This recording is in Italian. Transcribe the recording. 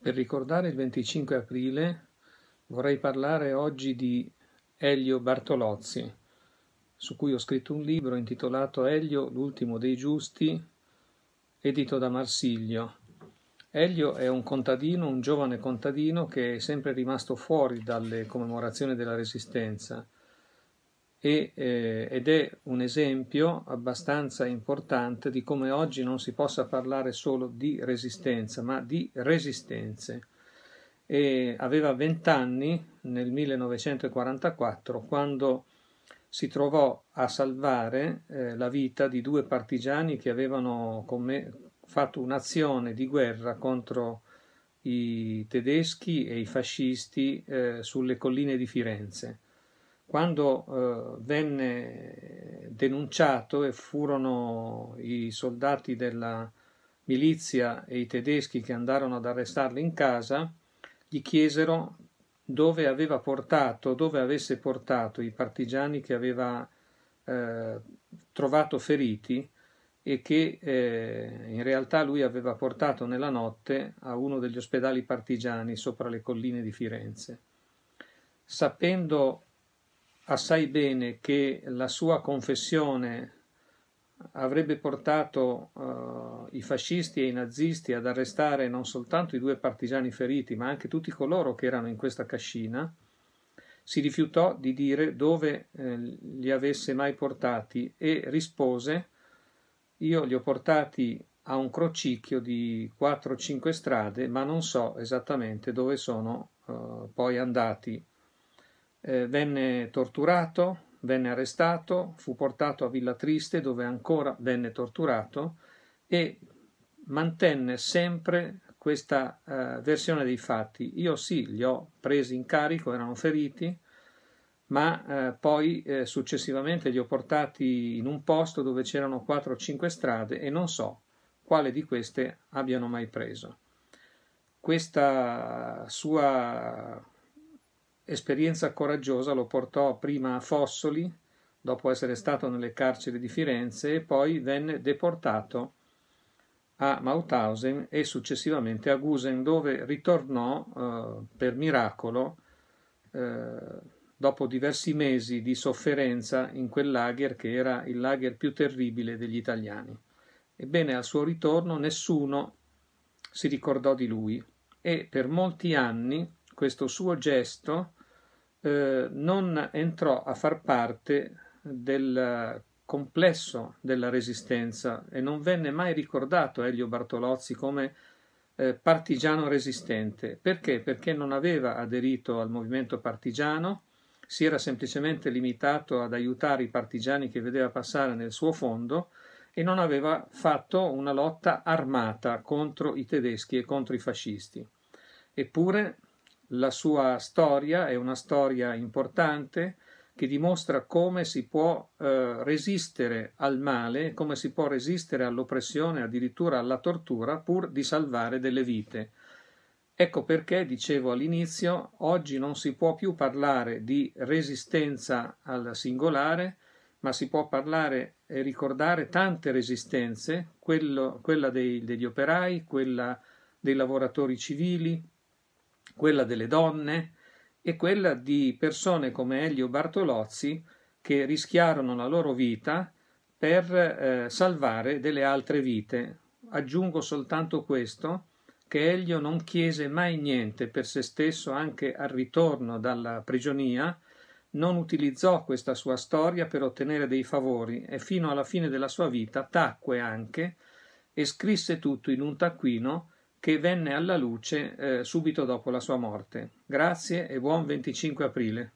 Per ricordare il 25 aprile vorrei parlare oggi di Elio Bartolozzi, su cui ho scritto un libro intitolato Elio, l'ultimo dei giusti, edito da Marsiglio. Elio è un contadino, un giovane contadino che è sempre rimasto fuori dalle commemorazioni della Resistenza e, eh, ed è un esempio abbastanza importante di come oggi non si possa parlare solo di resistenza, ma di resistenze. E aveva vent'anni nel 1944 quando si trovò a salvare eh, la vita di due partigiani che avevano me- fatto un'azione di guerra contro i tedeschi e i fascisti eh, sulle colline di Firenze. Quando eh, venne denunciato e furono i soldati della milizia e i tedeschi che andarono ad arrestarlo in casa, gli chiesero dove aveva portato, dove avesse portato i partigiani che aveva eh, trovato feriti e che eh, in realtà lui aveva portato nella notte a uno degli ospedali partigiani sopra le colline di Firenze. Sapendo assai ah, bene che la sua confessione avrebbe portato uh, i fascisti e i nazisti ad arrestare non soltanto i due partigiani feriti, ma anche tutti coloro che erano in questa cascina, si rifiutò di dire dove eh, li avesse mai portati e rispose io li ho portati a un crocicchio di 4-5 strade, ma non so esattamente dove sono uh, poi andati eh, venne torturato, venne arrestato, fu portato a Villa Triste dove ancora venne torturato e mantenne sempre questa eh, versione dei fatti. Io sì, li ho presi in carico, erano feriti, ma eh, poi eh, successivamente li ho portati in un posto dove c'erano 4 o 5 strade e non so quale di queste abbiano mai preso. Questa sua esperienza coraggiosa lo portò prima a Fossoli, dopo essere stato nelle carceri di Firenze, e poi venne deportato a Mauthausen e successivamente a Gusen, dove ritornò eh, per miracolo eh, dopo diversi mesi di sofferenza in quel lager che era il lager più terribile degli italiani. Ebbene, al suo ritorno nessuno si ricordò di lui e per molti anni questo suo gesto eh, non entrò a far parte del complesso della resistenza e non venne mai ricordato Elio Bartolozzi come eh, partigiano resistente. Perché? Perché non aveva aderito al movimento partigiano, si era semplicemente limitato ad aiutare i partigiani che vedeva passare nel suo fondo e non aveva fatto una lotta armata contro i tedeschi e contro i fascisti. Eppure la sua storia è una storia importante che dimostra come si può eh, resistere al male, come si può resistere all'oppressione, addirittura alla tortura, pur di salvare delle vite. Ecco perché, dicevo all'inizio, oggi non si può più parlare di resistenza al singolare, ma si può parlare e ricordare tante resistenze, quello, quella dei, degli operai, quella dei lavoratori civili, quella delle donne e quella di persone come Elio Bartolozzi che rischiarono la loro vita per eh, salvare delle altre vite. Aggiungo soltanto questo, che Elio non chiese mai niente per se stesso anche al ritorno dalla prigionia, non utilizzò questa sua storia per ottenere dei favori e fino alla fine della sua vita tacque anche e scrisse tutto in un taccuino che venne alla luce eh, subito dopo la sua morte. Grazie e buon 25 aprile.